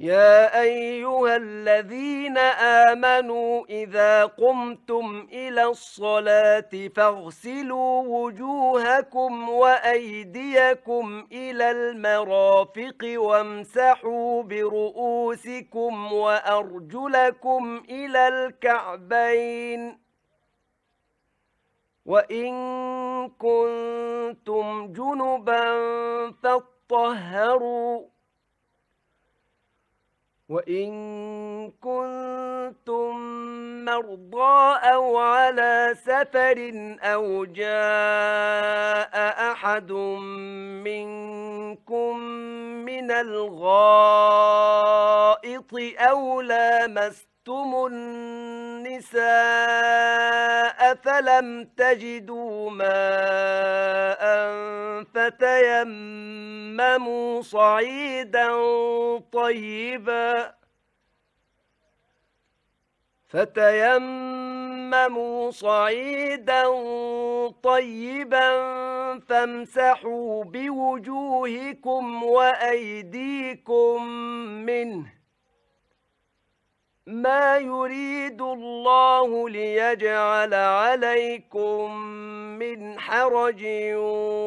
يا أيها الذين آمنوا إذا قمتم إلى الصلاة فاغسلوا وجوهكم وأيديكم إلى المرافق وامسحوا برؤوسكم وأرجلكم إلى الكعبين وإن كنتم جنبا فاطهروا وإن كنتم مرضى أو على سفر أو جاء أحد منكم من الغائط أو لامستم طلقتم النساء فلم تجدوا ماء فتيمموا صعيدا طيبا فتيمموا صعيدا طيبا فامسحوا بوجوهكم وأيديكم منه ما يريد الله ليجعل عليكم من حرج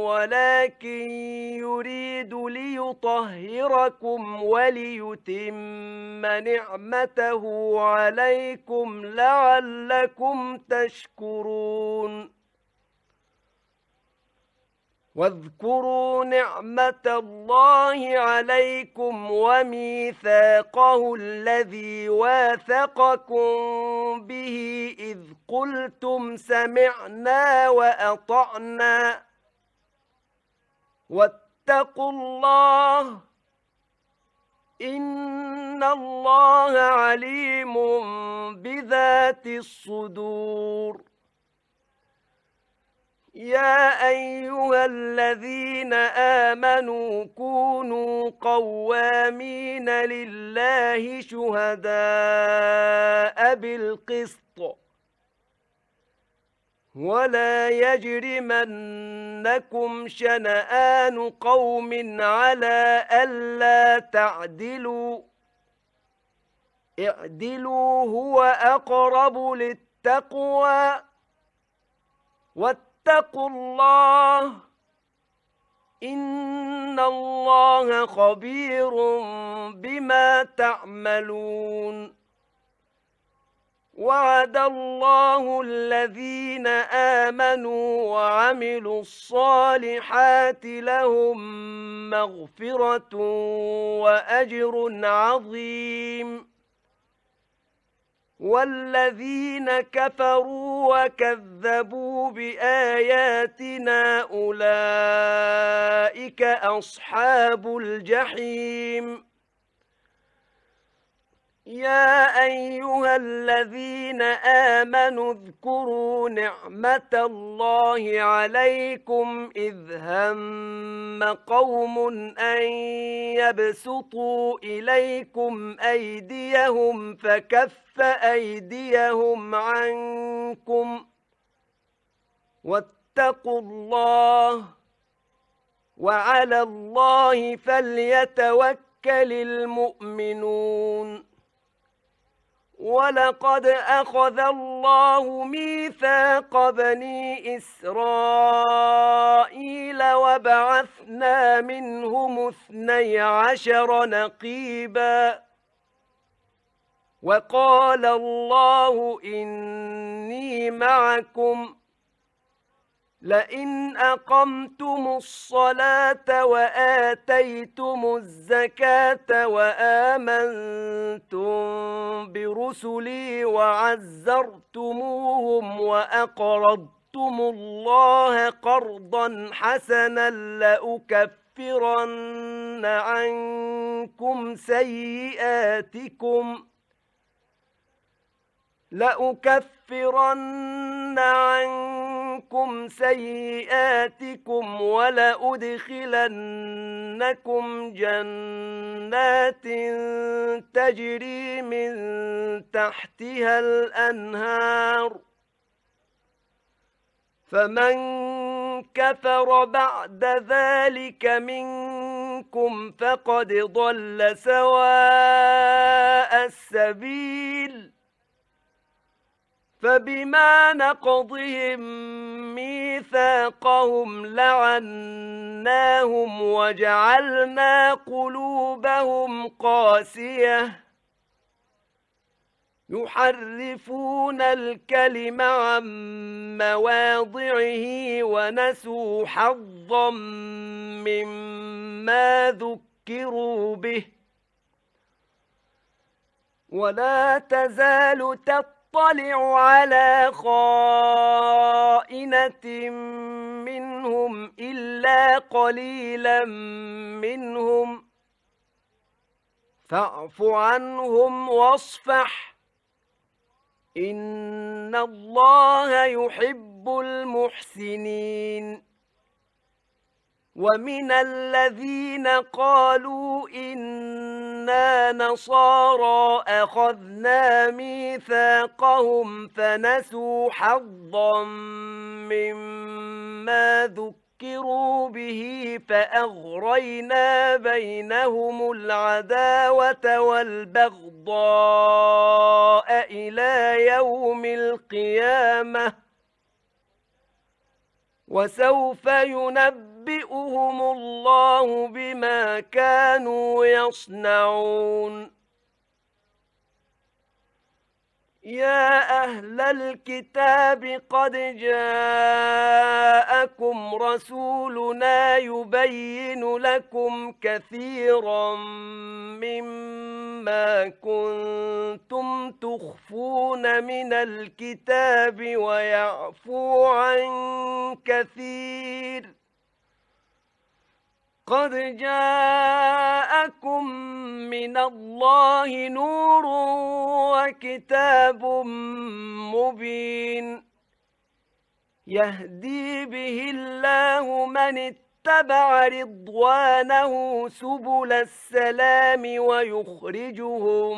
ولكن يريد ليطهركم وليتم نعمته عليكم لعلكم تشكرون واذكروا نعمة الله عليكم وميثاقه الذي واثقكم به إذ قلتم سمعنا وأطعنا واتقوا الله إن الله عليم بذات الصدور يا أيها الذين آمنوا كونوا قوامين لله شهداء بالقسط ولا يجرمنكم شنآن قوم على ألا تعدلوا اعدلوا هو أقرب للتقوى فاتقوا الله إن الله خبير بما تعملون وعد الله الذين آمنوا وعملوا الصالحات لهم مغفرة وأجر عظيم والذين كفروا وكذبوا بآياتنا أولئك أصحاب الجحيم يا أيها الذين آمنوا اذكروا نعمة الله عليكم إذ هم قوم أن يبسطوا إليكم أيديهم فكف أيديهم عنكم واتقوا الله وعلى الله فليتوكل المؤمنون ولقد أخذ الله ميثاق بني إسرائيل وبعثنا منهم اثني عشر نقيبا وقال الله إني معكم لئن أقمتم الصلاة وآتيتم الزكاة وآمنتم برسلي وعزرتموهم وأقرضتم الله قرضا حسنا لأكفرن عنكم سيئاتكم لأكفرن عنكم منكم سيئاتكم ولأدخلنكم جنات تجري من تحتها الأنهار فمن كفر بعد ذلك منكم فقد ضل سواء السبيل فبما نقضهم ميثاقهم لعناهم وجعلنا قلوبهم قاسية يحرفون الكلم عن مواضعه ونسوا حظا مما ذكروا به ولا تزال تطلع يطلع على خائنة منهم إلا قليلا منهم فاعف عنهم واصفح إن الله يحب المحسنين ومن الذين قالوا إن كنا نصارى أخذنا ميثاقهم فنسوا حظا مما ذكروا به فأغرينا بينهم العداوة والبغضاء إلى يوم القيامة وسوف ينبئ يبدئهم الله بما كانوا يصنعون يا أهل الكتاب قد جاءكم رسولنا يبين لكم كثيرا مما كنتم تخفون من الكتاب ويعفو عن كثير قد جاءكم من الله نور وكتاب مبين يهدي به الله من اتقى اتبع رضوانه سبل السلام ويخرجهم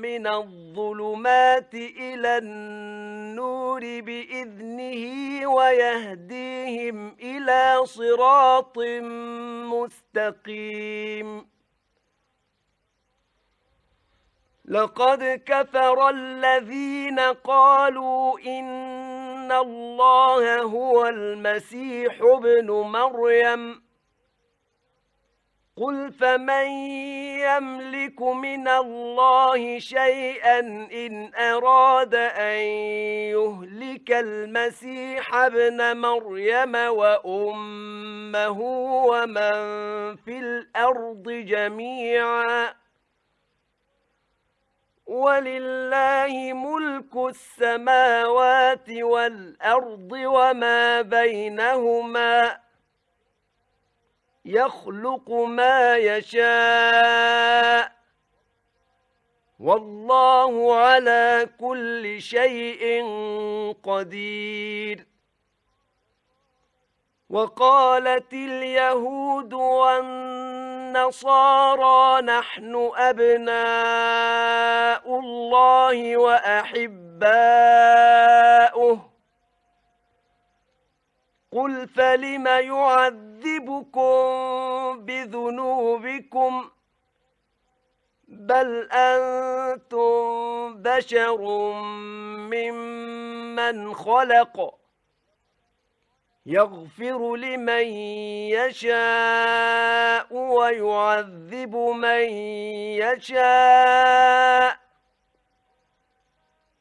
من الظلمات إلى النور بإذنه ويهديهم إلى صراط مستقيم لقد كفر الذين قالوا إن أن الله هو المسيح ابن مريم قل فمن يملك من الله شيئا إن أراد أن يهلك المسيح ابن مريم وأمه ومن في الأرض جميعاً ولله ملك السماوات والأرض وما بينهما يخلق ما يشاء والله على كل شيء قدير وقالت اليهود والنصر النصارى نحن أبناء الله وأحباؤه قل فلم يعذبكم بذنوبكم بل أنتم بشر ممن خلق يغفر لمن يشاء ويعذب من يشاء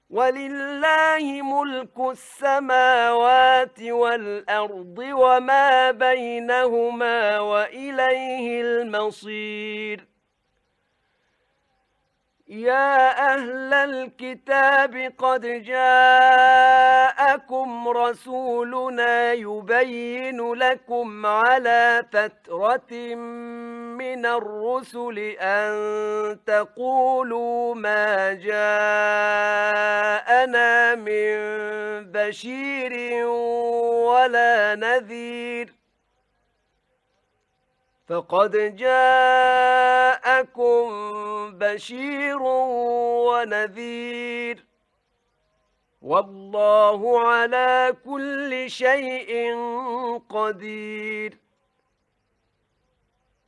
ولله ملك السماوات والأرض وما بينهما وإليه المصير يا أهل الكتاب قد جاءكم رسولنا يبين لكم على فترة من الرسل أن تقولوا ما جاءنا من بشير ولا نذير فقد جاءكم بشير ونذير والله على كل شيء قدير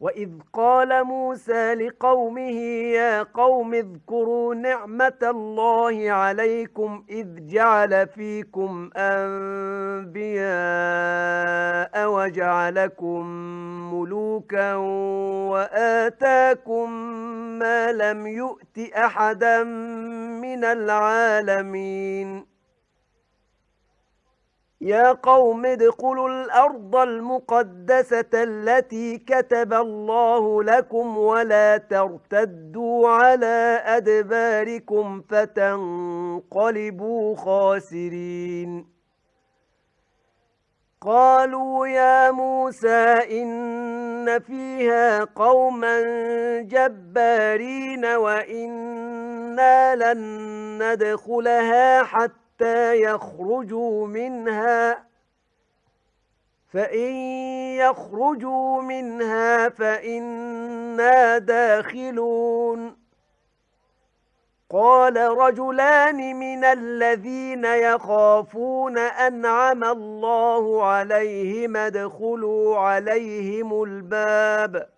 وإذ قال موسى لقومه يا قوم اذكروا نعمة الله عليكم إذ جعل فيكم أنبياء وجعلكم ملوكا وآتاكم ما لم يؤت أحدا من العالمين يا قوم ادخلوا الأرض المقدسة التي كتب الله لكم ولا ترتدوا على أدباركم فتنقلبوا خاسرين قالوا يا موسى إن فيها قوما جبارين وإنا لن ندخلها حتى حتى يخرجوا منها فإن يخرجوا منها فإنا داخلون قال رجلان من الذين يخافون أنعم الله عليهم ادخلوا عليهم الباب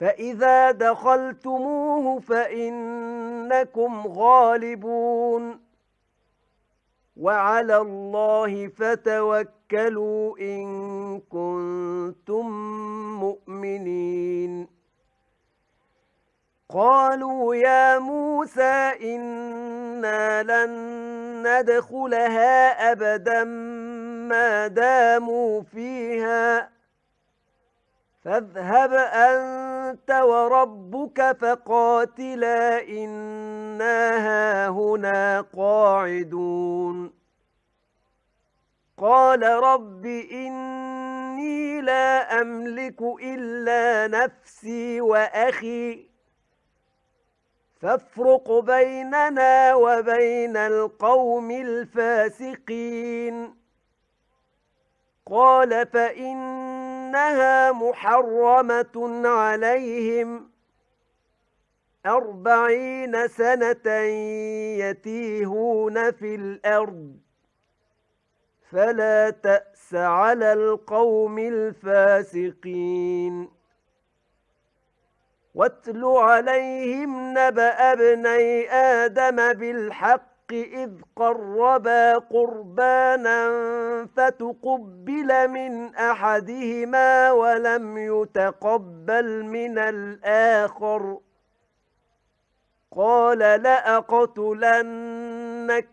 فإذا دخلتموه فإنكم غالبون وعلى الله فتوكلوا إن كنتم مؤمنين قالوا يا موسى إنا لن ندخلها أبدا ما داموا فيها فاذهب أنت وربك فقاتلا إنا هاهنا قاعدون قال رب إني لا أملك إلا نفسي وأخي فافرق بيننا وبين القوم الفاسقين قال فإني أنها محرمة عليهم أربعين سنة يتيهون في الأرض فلا تأس على القوم الفاسقين واتل عليهم نبأ ابني آدم بالحق الحق إذ قربا قربانا فتقبل من أحدهما ولم يتقبل من الآخر قال لأقتلنك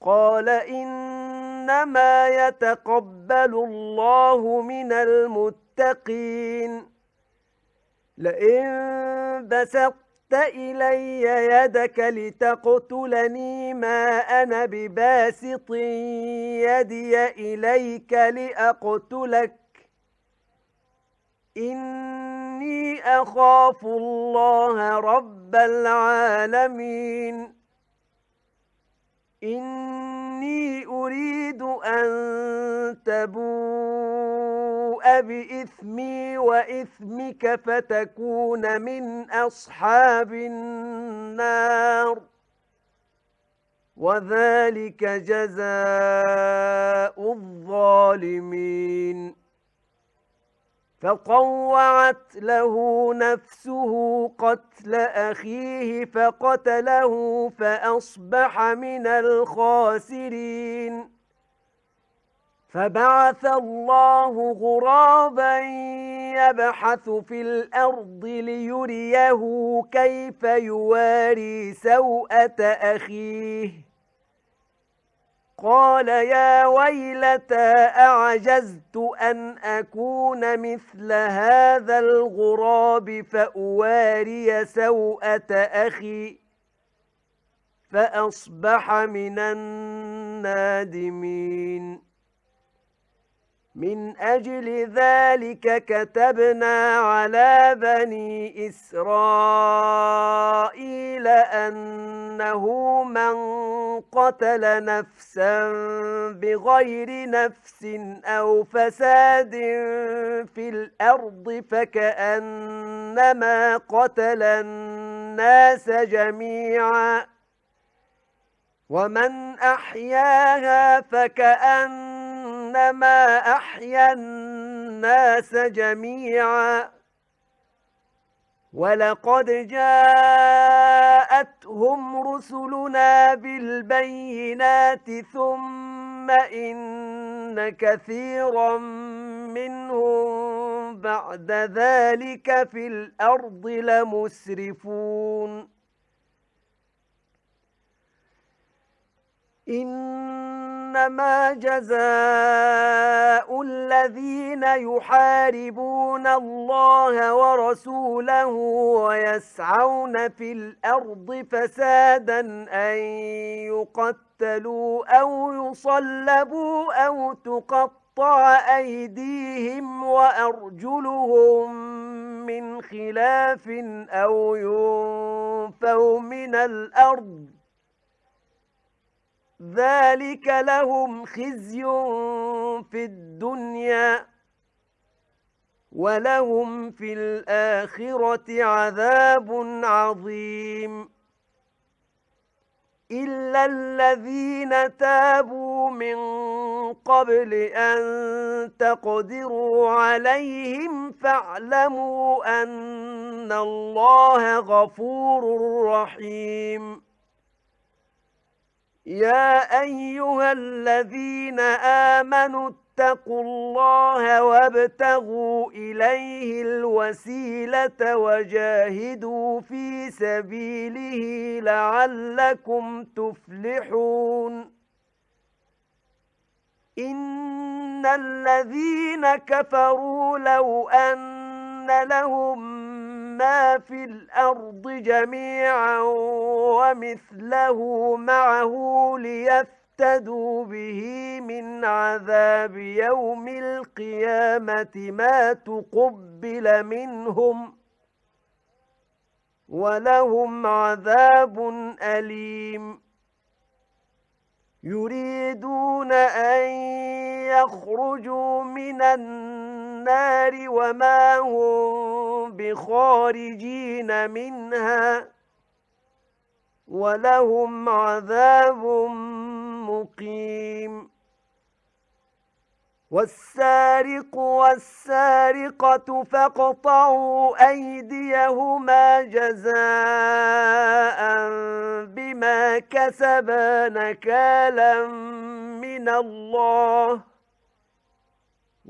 قال إنما يتقبل الله من المتقين لئن بسط بَسْطَ إِلَيَّ يَدَكَ لِتَقْتُلَنِي مَا أَنَا بِبَاسِطٍ يَدِي إِلَيْكَ لِأَقْتُلَكَ إِنِّي أَخَافُ اللَّهَ رَبَّ الْعَالَمِينَ إِنِّي إني أريد أن تبوء بإثمي وإثمك فتكون من أصحاب النار وذلك جزاء الظالمين فطوعت له نفسه قتل أخيه فقتله فأصبح من الخاسرين فبعث الله غرابا يبحث في الأرض ليريه كيف يواري سوءة أخيه قال يا ويلتى أعجزت أن أكون مثل هذا الغراب فأواري سوءة أخي فأصبح من النادمين من أجل ذلك كتبنا على بني إسرائيل أنه من قتل نفسا بغير نفس أو فساد في الأرض فكأنما قتل الناس جميعا ومن أحياها فكأن إنما أحيا الناس جميعا ولقد جاءتهم رسلنا بالبينات ثم إن كثيرا منهم بعد ذلك في الأرض لمسرفون إنما جزاء الذين يحاربون الله ورسوله ويسعون في الأرض فسادا أن يقتلوا أو يصلبوا أو تقطع أيديهم وأرجلهم من خلاف أو ينفوا من الأرض ذلك لهم خزي في الدنيا ولهم في الآخرة عذاب عظيم إلا الذين تابوا من قبل أن تقدروا عليهم فاعلموا أن الله غفور رحيم يا أيها الذين آمنوا اتقوا الله وابتغوا إليه الوسيلة وجاهدوا في سبيله لعلكم تفلحون إن الذين كفروا لو أن لهم ما في الأرض جميعا ومثله معه ليفتدوا به من عذاب يوم القيامة ما تقبل منهم ولهم عذاب أليم يريدون أن يخرجوا من النار النار وما هم بخارجين منها ولهم عذاب مقيم والسارق والسارقة فاقطعوا أيديهما جزاء بما كسبا نكالا من الله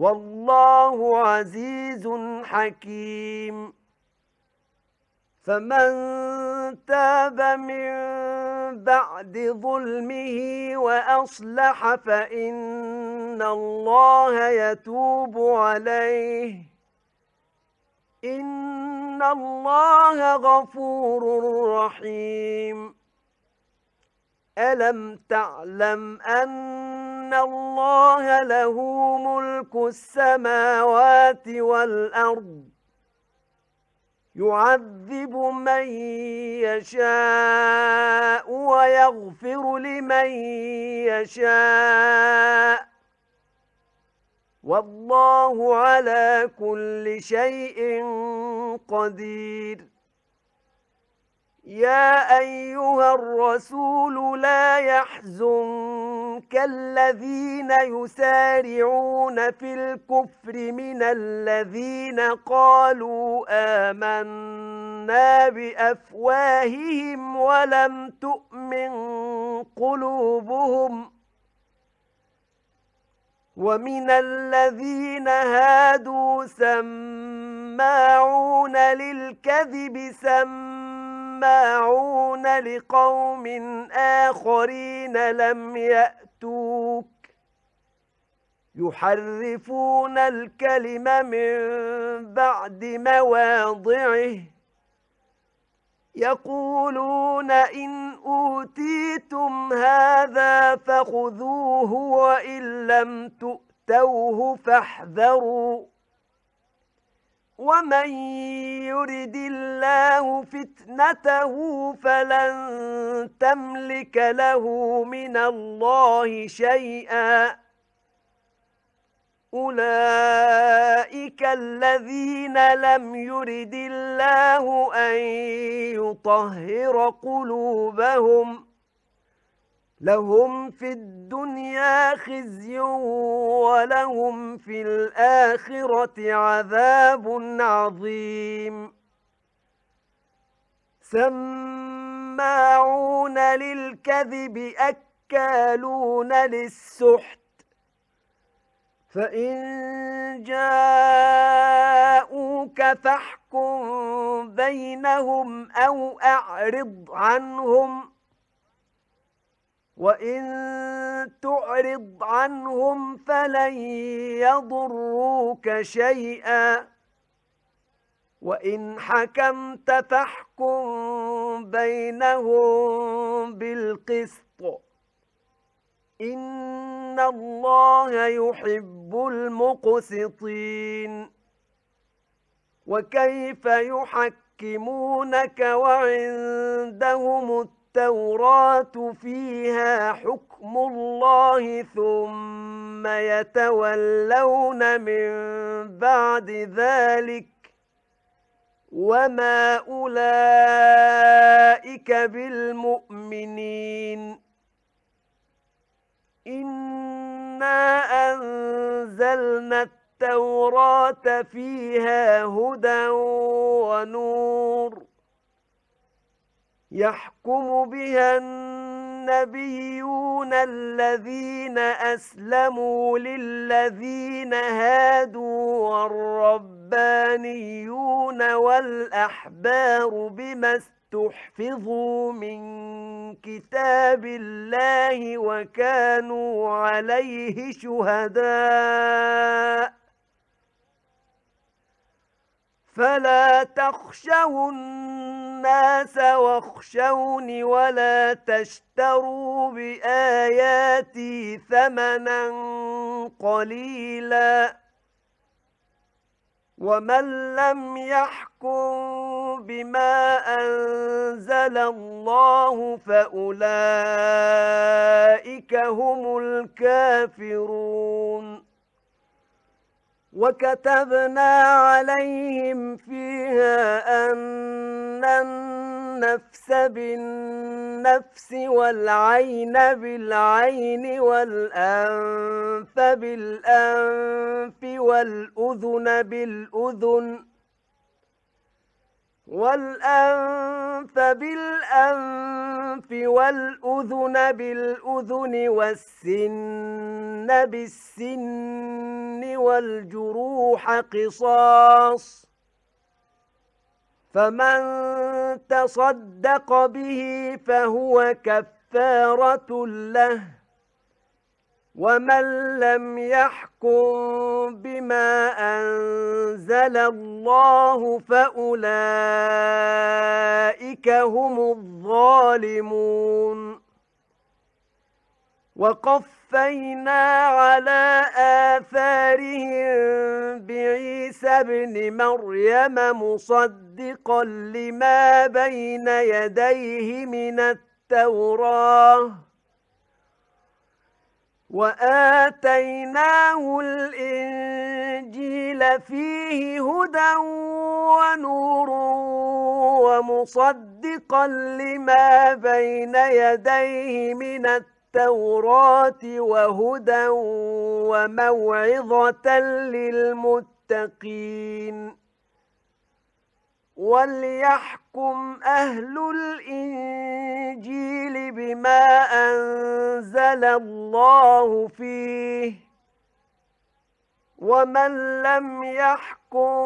والله عزيز حكيم فمن تاب من بعد ظلمه وأصلح فإن الله يتوب عليه إن الله غفور رحيم ألم تعلم أن أن الله له ملك السماوات والأرض يعذب من يشاء ويغفر لمن يشاء والله على كل شيء قدير يا أيها الرسول لا يحزن كالذين يسارعون في الكفر من الذين قالوا آمنا بأفواههم ولم تؤمن قلوبهم ومن الذين هادوا سماعون للكذب سماعون لقوم آخرين لم يأتوا يأتوك يحرفون الكلم من بعد مواضعه يقولون إن أوتيتم هذا فخذوه وإن لم تؤتوه فاحذروا ومن يرد الله فتنته فلن تملك له من الله شيئا أولئك الذين لم يرد الله أن يطهر قلوبهم ۖ لهم في الدنيا خزي ولهم في الآخرة عذاب عظيم سماعون للكذب أكالون للسحت فإن جاءوك فاحكم بينهم أو أعرض عنهم ۖ وإن تعرض عنهم فلن يضروك شيئا وإن حكمت فاحكم بينهم بالقسط إن الله يحب المقسطين وكيف يحكمونك وعندهم التقسط التوراة فيها حكم الله ثم يتولون من بعد ذلك وما أولئك بالمؤمنين إنا أنزلنا التوراة فيها هدى ونور يحكم بها النبيون الذين أسلموا للذين هادوا والربانيون والأحبار بما استحفظوا من كتاب الله وكانوا عليه شهداء فلا تخشوا الناس واخشوني ولا تشتروا بآياتي ثمنا قليلا ومن لم يحكم بما أنزل الله فأولئك هم الكافرون وكتبنا عليهم فيها أن النفس بالنفس والعين بالعين والأنف بالأنف والأذن بالأذن والأنف بالأنف والأذن بالأذن والسن بالسن والجروح قصاص فمن تصدق به فهو كفارة له ومن لم يحكم بما أنزل الله فأولئك هم الظالمون وقفينا على آثارهم بعيسى بن مريم مصدقا لما بين يديه من التوراه وآتيناه الإنجيل فيه هدى ونور ومصدقا لما بين يديه من التوراة وهدى وموعظة للمتقين وليحكم أهل الإنجيل بما أنزل الله فيه ومن لم يحكم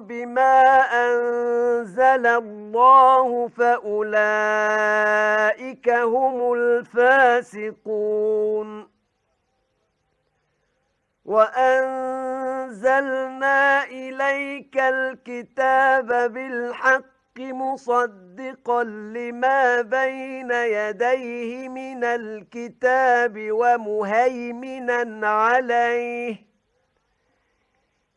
بما أنزل الله فأولئك هم الفاسقون وأنزلنا إليك الكتاب بالحق مصدقا لما بين يديه من الكتاب ومهيمنا عليه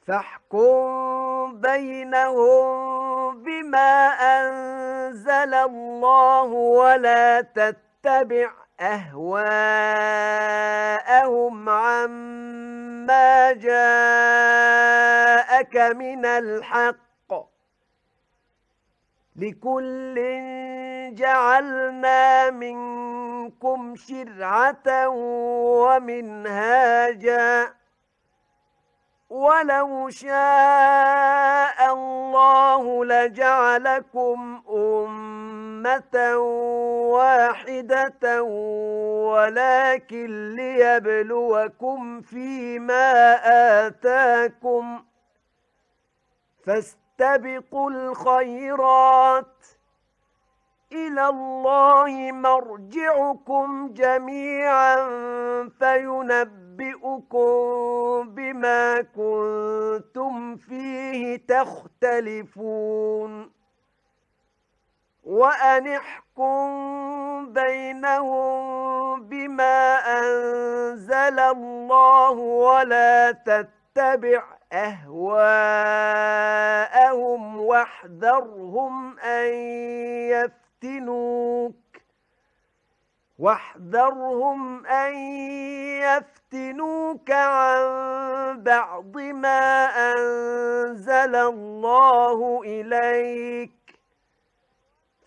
فاحكم بينهم بما أنزل الله ولا تتبع أهواءهم عما ما جاءك من الحق لكل جعلنا منكم شرعة ومنهاجا ولو شاء الله لجعلكم أمة أمة واحدة ولكن ليبلوكم فيما آتاكم فاستبقوا الخيرات إلى الله مرجعكم جميعا فينبئكم بما كنتم فيه تختلفون وأنحكم بينهم بما أنزل الله ولا تتبع أهواءهم واحذرهم أن يفتنوك واحذرهم أن يفتنوك عن بعض ما أنزل الله إليك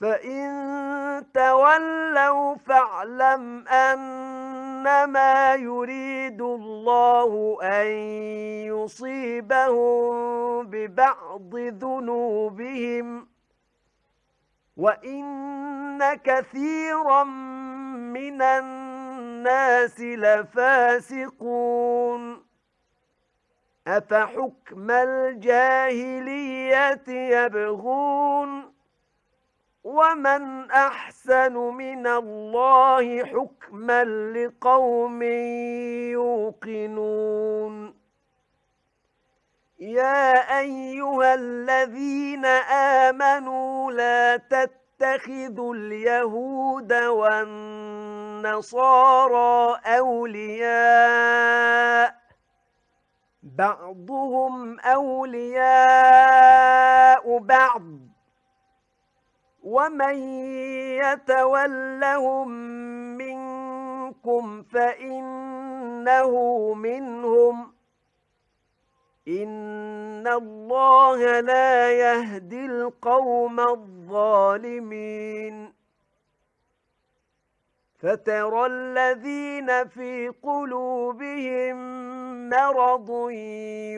فإن تولوا فاعلم أنما يريد الله أن يصيبهم ببعض ذنوبهم وإن كثيرا من الناس لفاسقون أفحكم الجاهلية يبغون ومن أحسن من الله حكما لقوم يوقنون يا أيها الذين آمنوا لا تتخذوا اليهود والنصارى أولياء بعضهم أولياء بعض ومن يتولهم منكم فإنه منهم إن الله لا يهدي القوم الظالمين فترى الذين في قلوبهم مرض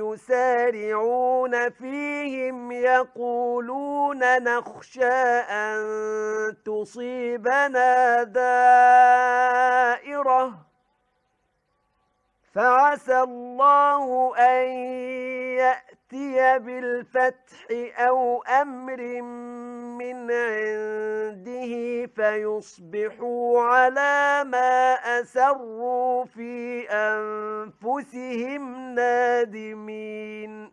يسارعون فيهم يقولون نخشى أن تصيبنا دائرة فعسى الله أن يأتي يأتي بالفتح أو أمر من عنده فيصبحوا على ما أسروا في أنفسهم نادمين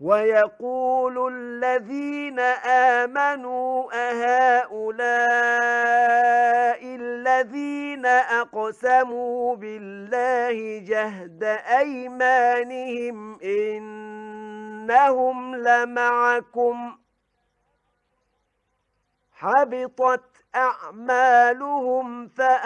ويقول الذين آمنوا أهؤلاء الذين أقسموا بالله جهد أيمانهم إنهم لمعكم حبطت أعمالهم فأ